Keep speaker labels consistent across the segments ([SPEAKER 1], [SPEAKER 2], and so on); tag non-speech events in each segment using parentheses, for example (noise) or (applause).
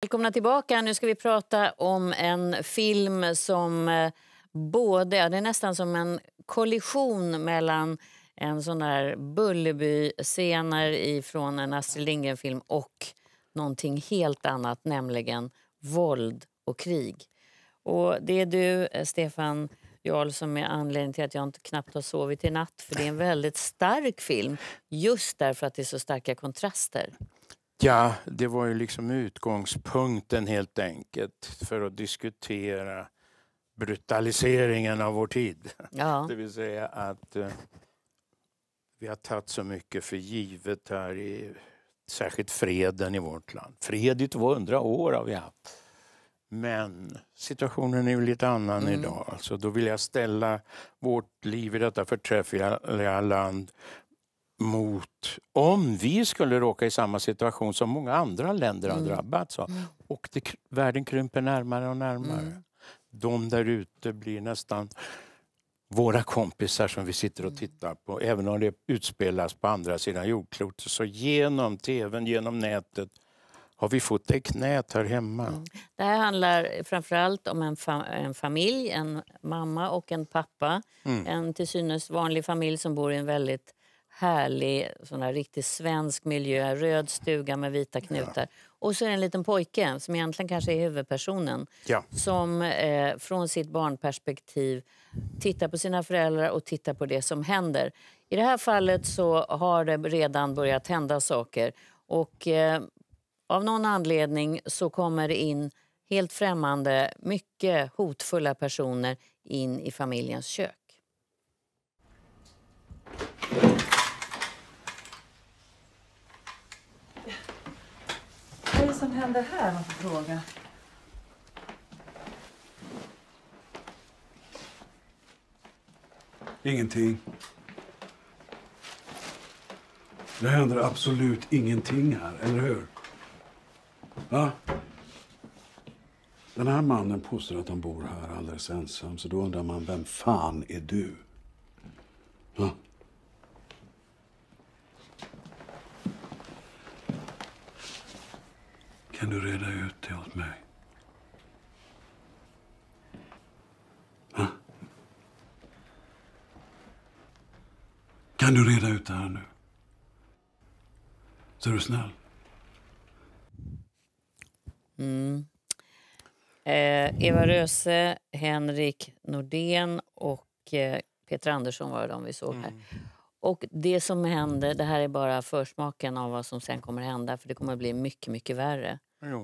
[SPEAKER 1] Välkomna tillbaka. Nu ska vi prata om en film som eh, både... Det är nästan som en kollision mellan en sån där Bullerby-scener från en Astrid Lindgren-film och någonting helt annat, nämligen våld och krig. Och det är du, eh, Stefan Jarl, som är anledningen till att jag inte knappt har sovit i natt. För Det är en väldigt stark film, just därför att det är så starka kontraster.
[SPEAKER 2] Ja, det var ju liksom utgångspunkten helt enkelt för att diskutera brutaliseringen av vår tid. Ja. Det vill säga att eh, vi har tagit så mycket för givet här, i, särskilt freden i vårt land. Fred i 200 år har vi haft. Men situationen är ju lite annan mm. idag. Alltså, då vill jag ställa vårt liv i detta förträffliga land mot om vi skulle råka i samma situation som många andra länder har mm. drabbats av. Mm. Och det, världen krymper närmare och närmare. Mm. De där ute blir nästan våra kompisar som vi sitter och mm. tittar på. Även om det utspelas på andra sidan jordklotet. Så genom tvn, genom nätet har vi fått ett knät här hemma. Mm.
[SPEAKER 1] Det här handlar framförallt om en, fa en familj, en mamma och en pappa. Mm. En till synes vanlig familj som bor i en väldigt härlig, sån här riktigt svensk miljö, röd stuga med vita knutar. Ja. Och så är det en liten pojke, som egentligen kanske är huvudpersonen, ja. som eh, från sitt barnperspektiv tittar på sina föräldrar och tittar på det som händer. I det här fallet så har det redan börjat hända saker och eh, av någon anledning så kommer det in helt främmande, mycket hotfulla personer in i familjens kök. Vad är det som händer här? Man får fråga.
[SPEAKER 2] Ingenting. Det händer absolut ingenting här, eller hur? Va? Den här mannen påstår att han bor här alldeles ensam, så då undrar man vem fan är du? Kan du reda ut det åt mig? Va? Kan du reda ut det här nu? Så är du snäll.
[SPEAKER 1] Mm. Eh, Eva Röse, Henrik Nordén och eh, Peter Andersson var de vi såg här. Mm. Och det som händer, det här är bara försmaken av vad som sen kommer hända för det kommer bli mycket, mycket värre.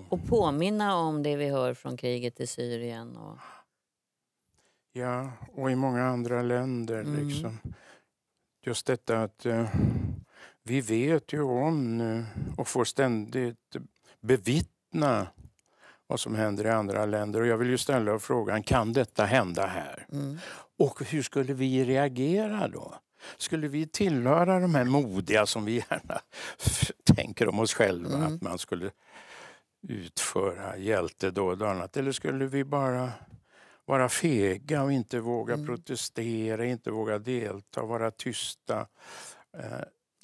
[SPEAKER 1] Och påminna om det vi hör från kriget i Syrien. Och...
[SPEAKER 2] Ja, och i många andra länder. Mm. Liksom. Just detta att eh, vi vet ju om nu och får ständigt bevittna vad som händer i andra länder. Och jag vill ju ställa frågan, kan detta hända här? Mm. Och hur skulle vi reagera då? Skulle vi tillhöra de här modiga som vi gärna (laughs) tänker om oss själva mm. att man skulle utföra hjältedåd och annat? Eller skulle vi bara vara fega och inte våga mm. protestera, inte våga delta, vara tysta? Eh,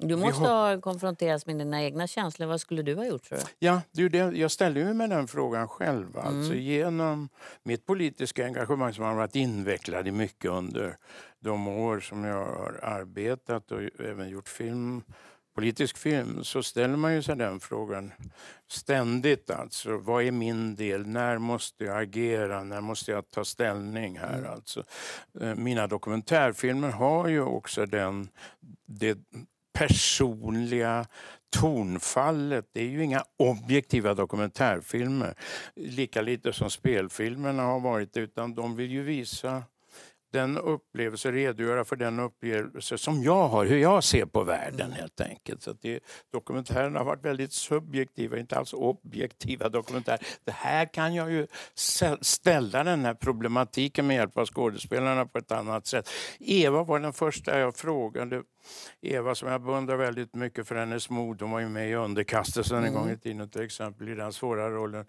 [SPEAKER 2] du måste
[SPEAKER 1] ha konfronterats med dina egna känslor. Vad skulle du ha gjort? Tror
[SPEAKER 2] jag? Ja, det jag ställde mig den frågan själv. Alltså, mm. Alltså, genom mitt politiska engagemang som har varit invecklad i mycket under de år som jag har arbetat och även gjort film politisk film så ställer man ju sig den frågan ständigt. Alltså, vad är min del? När måste jag agera? När måste jag ta ställning här? Mm. Alltså, eh, mina dokumentärfilmer har ju också den, det personliga tonfallet. Det är ju inga objektiva dokumentärfilmer. Lika lite som spelfilmerna har varit utan de vill ju visa den upplevelse, redogöra för den upplevelse som jag har, hur jag ser på världen mm. helt enkelt. Så det, dokumentären har varit väldigt subjektiva, inte alls objektiva dokumentärer. Det här kan jag ju ställa den här problematiken med hjälp av skådespelarna på ett annat sätt. Eva var den första jag frågade. Eva som jag beundrar väldigt mycket för hennes mod. Hon var ju med i Underkastelsen mm. en gång mm. i tiden till exempel i den svåra rollen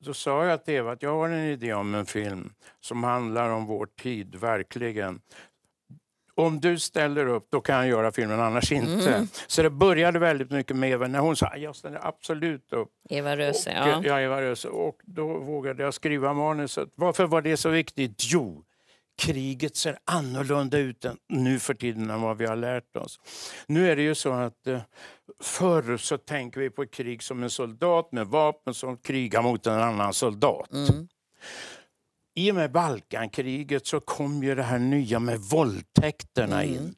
[SPEAKER 2] då sa jag till Eva att jag har en idé om en film som handlar om vår tid, verkligen. Om du ställer upp, då kan jag göra filmen, annars mm. inte. Mm. Så det började väldigt mycket med Eva, när hon sa jag ställer absolut upp.
[SPEAKER 1] Eva Röse, och, ja. ja.
[SPEAKER 2] Eva Röse. Och då vågade jag skriva manuset. Varför var det så viktigt? Jo, kriget ser annorlunda ut nu för tiden än vad vi har lärt oss. Nu är det ju så att eh, förr så tänker vi på krig som en soldat med vapen som krigar mot en annan soldat. Mm. I och med Balkankriget så kom ju det här nya med våldtäkterna mm. in.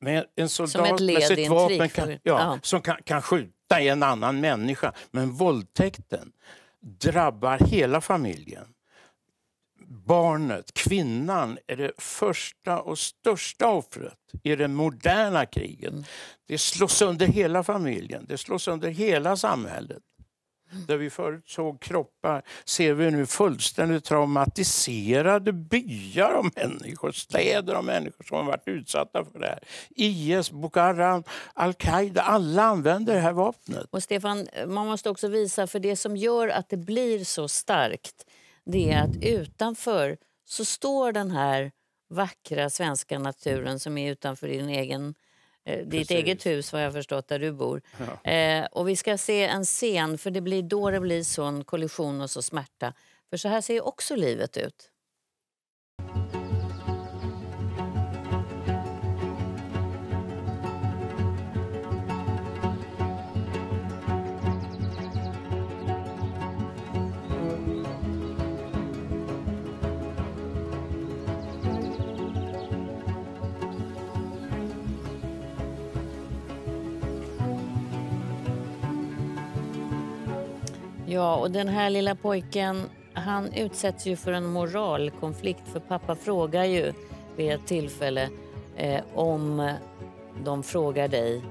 [SPEAKER 2] Med en soldat med sitt vapen kan, ja. som kan, kan skjuta i en annan människa. Men våldtäkten drabbar hela familjen barnet, kvinnan, är det första och största offret i det moderna kriget. Mm. Det slår sönder hela familjen, det slår sönder hela samhället. Mm. Där vi förut såg kroppar ser vi nu fullständigt traumatiserade byar och människor, städer av människor som har varit utsatta för det här. IS, Boko Haram, Al-Qaida, alla använder det här vapnet.
[SPEAKER 1] Och Stefan, man måste också visa, för det som gör att det blir så starkt det är att utanför så står den här vackra svenska naturen som är utanför din egen, eh, ditt eget hus, vad jag förstått, där du bor. Ja. Eh, och vi ska se en scen, för det blir då det blir sån kollision och så smärta. För så här ser också livet ut. Ja, och den här lilla pojken, han utsätts ju för en moralkonflikt för pappa frågar ju vid ett tillfälle eh, om de frågar dig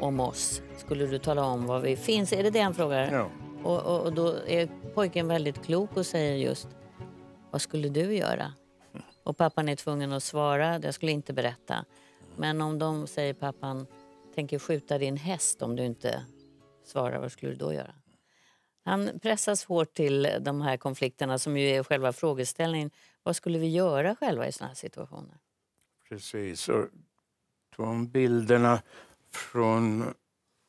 [SPEAKER 1] om oss, skulle du tala om var vi finns? Är det det han frågar? Ja. Och, och, och då är pojken väldigt klok och säger just, vad skulle du göra? Och pappan är tvungen att svara, jag skulle inte berätta. Men om de, säger pappan, tänker skjuta din häst om du inte svara, vad skulle du då göra? Han pressas hårt till de här konflikterna som ju är själva frågeställningen. Vad skulle vi göra själva i sådana här situationer?
[SPEAKER 2] Precis. Och de bilderna från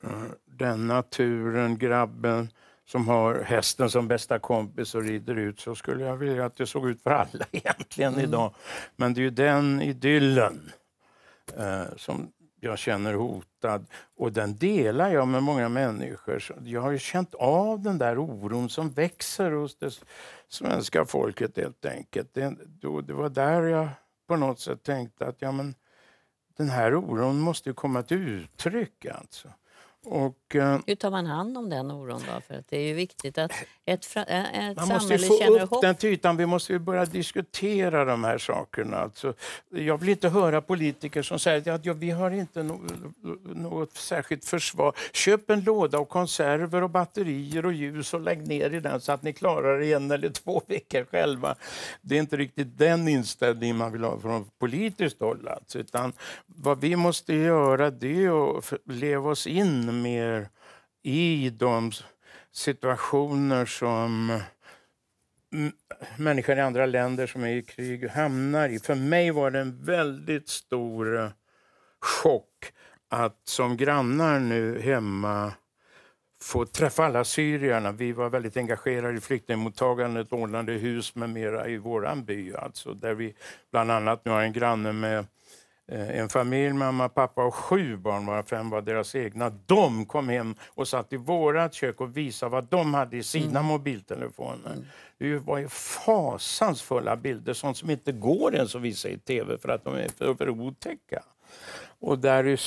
[SPEAKER 2] eh, den naturen grabben som har hästen som bästa kompis och rider ut så skulle jag vilja att det såg ut för alla (laughs) egentligen mm. idag. Men det är ju den idyllen eh, som jag känner hotad. Och den delar jag med många människor. Så jag har känt av den där oron som växer hos det svenska folket helt enkelt. Det, det var där jag på något sätt tänkte att ja, men, den här oron måste komma till uttryck. Alltså. Och, eh,
[SPEAKER 1] Hur tar man hand om den oron? Då? För det är ju viktigt att ett, fra, ett man måste få upp hopp. den
[SPEAKER 2] till ytan. Vi måste ju börja diskutera de här sakerna. Alltså, jag vill inte höra politiker som säger att ja, vi har inte no något särskilt försvar. Köp en låda och konserver och batterier och ljus och lägg ner i den så att ni klarar det en eller två veckor själva. Det är inte riktigt den inställningen man vill ha från politiskt håll. Alltså, utan vad vi måste göra det är att leva oss in mer i de situationer som människor i andra länder som är i krig hamnar i. För mig var det en väldigt stor eh, chock att som grannar nu hemma få träffa alla syrierna. Vi var väldigt engagerade i flyktingmottagandet, ordnade hus med mera i våran by. Alltså, där vi bland annat nu har en granne med Eh, en familj, mamma, pappa och sju barn, varav fem var deras egna. De kom hem och satt i vårat kök och visade vad de hade i sina mm. mobiltelefoner. Mm. Det var ju fasansfulla bilder, sånt som inte går ens att visa i tv för att de är för, för otäcka. Och där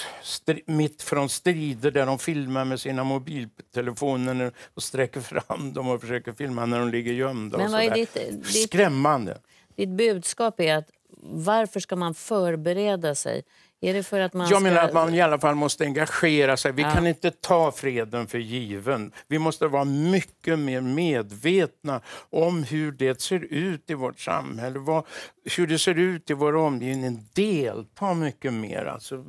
[SPEAKER 2] mitt från strider där de filmar med sina mobiltelefoner och sträcker fram dem och försöker filma när de ligger gömda. Men vad är ditt, ditt, Skrämmande.
[SPEAKER 1] Ditt budskap är att varför ska man förbereda sig? Är det för att man Jag ska... menar att man
[SPEAKER 2] i alla fall måste engagera sig. Vi ja. kan inte ta freden för given. Vi måste vara mycket mer medvetna om hur det ser ut i vårt samhälle, vad, hur det ser ut i vår omgivning. Delta mycket mer. Alltså,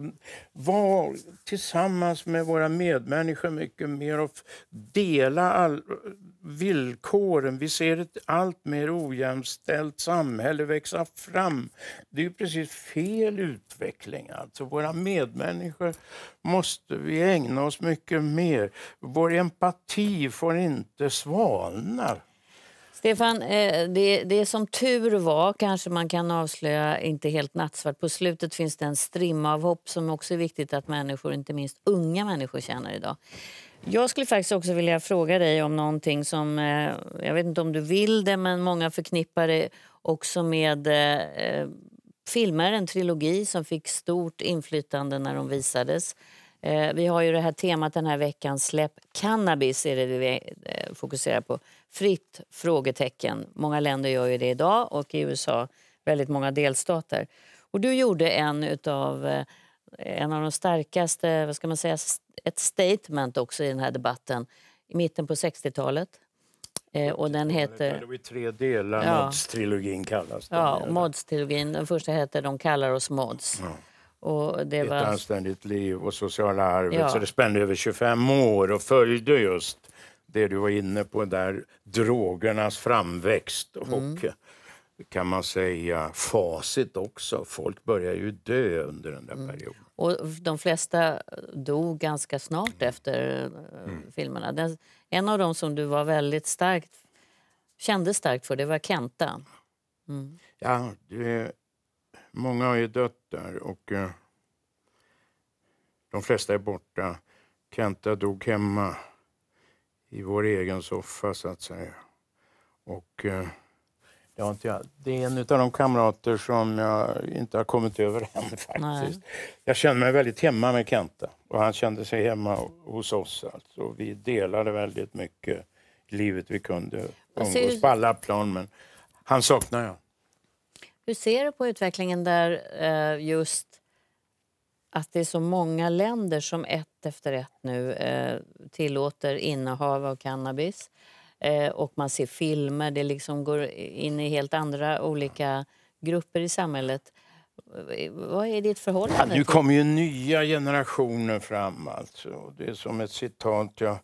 [SPEAKER 2] var tillsammans med våra medmänniskor mycket mer och dela all, villkoren. Vi ser ett allt mer ojämställt samhälle växa fram. Det är ju precis fel utveckling. Alltså våra medmänniskor måste vi ägna oss mycket mer. Vår empati får inte svalna.
[SPEAKER 1] Stefan, eh, det, det som tur var, kanske man kan avslöja, inte helt nattsvart. På slutet finns det en strimma av hopp som också är viktigt att människor, inte minst unga människor, känner idag. Jag skulle faktiskt också vilja fråga dig om någonting som, eh, jag vet inte om du vill det, men många förknippar det också med eh, filmer, en trilogi som fick stort inflytande när de visades. Eh, vi har ju det här temat den här veckan, släpp cannabis är det vi eh, fokuserar på. Fritt? frågetecken. Många länder gör ju det idag och i USA väldigt många delstater. Och du gjorde en utav eh, en av de starkaste, vad ska man säga, ett statement också i den här debatten i mitten på 60-talet. Eh, och den heter... Det var tre
[SPEAKER 2] delar, ja. Mods-trilogin kallas den. Ja,
[SPEAKER 1] Mods-trilogin. Den första heter De kallar oss Mods. Ja. Och det Ett var...
[SPEAKER 2] anständigt liv och sociala arvet. Ja. Så det spände över 25 år och följde just det du var inne på där, drogernas framväxt och mm kan man säga, facit också. Folk börjar ju dö under den där mm. perioden.
[SPEAKER 1] Och de flesta dog ganska snart mm. efter eh, mm. filmerna. Den, en av dem som du var väldigt starkt, kände starkt för, det var Kenta. Mm. Ja,
[SPEAKER 2] det, många har ju dött där och eh, de flesta är borta. Kenta dog hemma i vår egen soffa, så att säga. Och... Eh, Ja, inte jag. Det är en av de kamrater som jag inte har kommit över (laughs) än faktiskt. Jag kände mig väldigt hemma med Kenta och han kände sig hemma hos oss. Alltså. Vi delade väldigt mycket livet vi kunde. Umgås på alla plan, men han saknar jag.
[SPEAKER 1] Hur ser du på utvecklingen där eh, just att det är så många länder som ett efter ett nu eh, tillåter innehav av cannabis? Eh, och man ser filmer, det liksom går in i helt andra olika grupper i samhället. Eh, vad är ditt förhållande? Ja, nu kommer
[SPEAKER 2] ju nya generationer fram. Alltså. Det är som ett citat jag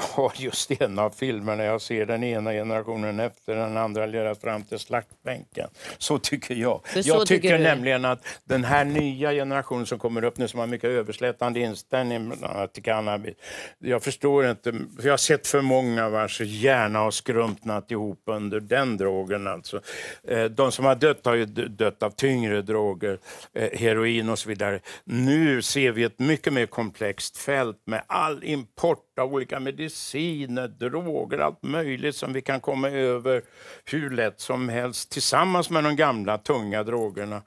[SPEAKER 2] har just i en av filmerna. Jag ser den ena generationen efter den andra ledas fram till slaktbänken. Så tycker jag. Så jag tycker, tycker nämligen att den här nya generationen som kommer upp nu som har mycket överslätande inställning till cannabis. Jag förstår inte. För jag har sett för många vars hjärna har skrumpnat ihop under den drogen. Alltså. Eh, de som har dött har ju dött av tyngre droger, eh, heroin och så vidare. Nu ser vi ett mycket mer komplext fält med all import borta, olika mediciner, droger, allt möjligt som vi kan komma över hur lätt som helst tillsammans med de gamla tunga drogerna.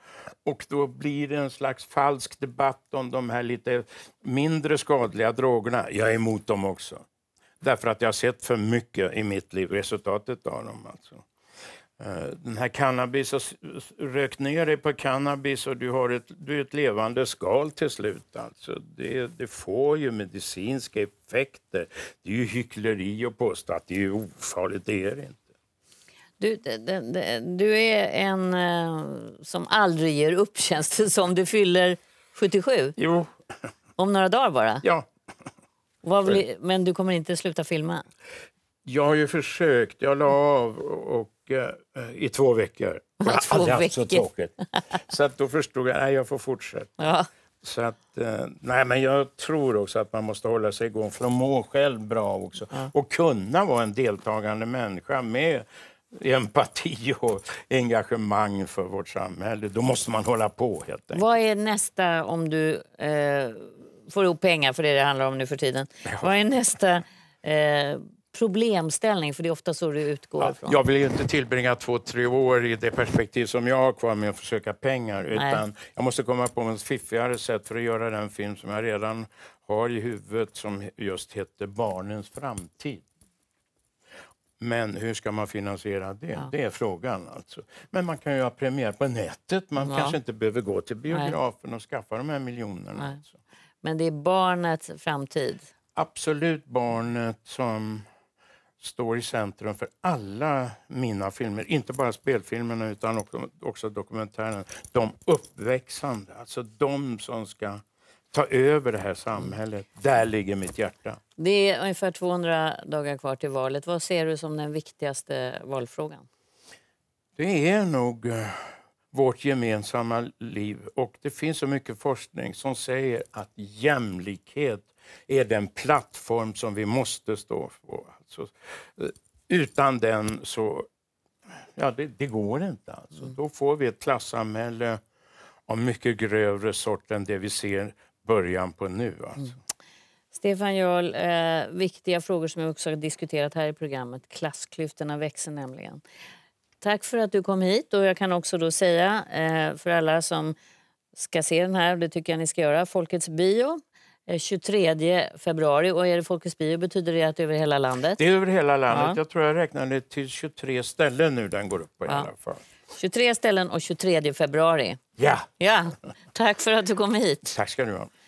[SPEAKER 2] Och då blir det en slags falsk debatt om de här lite mindre skadliga drogerna. Jag är emot dem också. Därför att jag har sett för mycket i mitt liv, resultatet av dem alltså. Eh, den här cannabis och rök ner dig på cannabis och du har ett, du är ett levande skal till slut. Alltså det, det får ju medicinska effekter. Det är ju hyckleri att påstå att det är ofarligt, det är det inte.
[SPEAKER 1] Du, de, de, du är en eh, som aldrig ger upp (laughs) känns det som. Du fyller 77? Jo. Om några dagar bara? Ja. Blir, men du kommer inte sluta filma?
[SPEAKER 2] Jag har ju försökt. Jag la av och Eh, i två veckor. (laughs) Jag har aldrig haft så tråkigt. Så att då förstod jag att jag får fortsätta. Ja. Så att, eh, nej, men jag tror också att man måste hålla sig igång för att må själv bra också. Ja. Och kunna vara en deltagande människa med empati och engagemang för vårt samhälle. Då måste man hålla på helt
[SPEAKER 1] enkelt. Vad är nästa, om du eh, får ihop pengar för det det handlar om nu för tiden. Ja. Vad är nästa eh, problemställning? För det är ofta så du utgår ja,
[SPEAKER 2] ifrån. Jag vill inte tillbringa två, tre år i det perspektiv som jag har kvar med att försöka pengar. Utan jag måste komma på något fiffigare sätt för att göra den film som jag redan har i huvudet som just heter Barnens framtid. Men hur ska man finansiera det? Ja. Det är frågan. Alltså. Men man kan ju ha premiär på nätet. Man ja. kanske inte behöver gå till biografen Nej. och skaffa de här miljonerna.
[SPEAKER 1] Alltså. Men det är barnets framtid?
[SPEAKER 2] Absolut barnet som står i centrum för alla mina filmer. Inte bara spelfilmerna utan också, dokumentären. De uppväxande, alltså de som ska ta över det här samhället. Där ligger mitt hjärta.
[SPEAKER 1] Det är ungefär 200 dagar kvar till valet. Vad ser du som den viktigaste valfrågan?
[SPEAKER 2] Det är nog eh, vårt gemensamma liv. Och det finns så mycket forskning som säger att jämlikhet är den plattform som vi måste stå på. Så, eh, utan den så, ja det, det går inte. Alltså. Mm. Då får vi ett klassamhälle av mycket grövre sort än det vi ser början på nu. Alltså. Mm.
[SPEAKER 1] Stefan Jarl, eh, viktiga frågor som vi också har diskuterat här i programmet. Klassklyftorna växer nämligen. Tack för att du kom hit och jag kan också då säga eh, för alla som ska se den här, det tycker jag ni ska göra, Folkets bio 23 eh, februari. Och är det Folkets bio betyder det att det är över hela landet? Det är över
[SPEAKER 2] hela landet. Ja. Jag tror jag räknade till 23 ställen nu den går upp på ja. i alla fall.
[SPEAKER 1] 23 ställen och 23 februari. Ja! ja. Tack för att du kom hit. Tack ska du ha.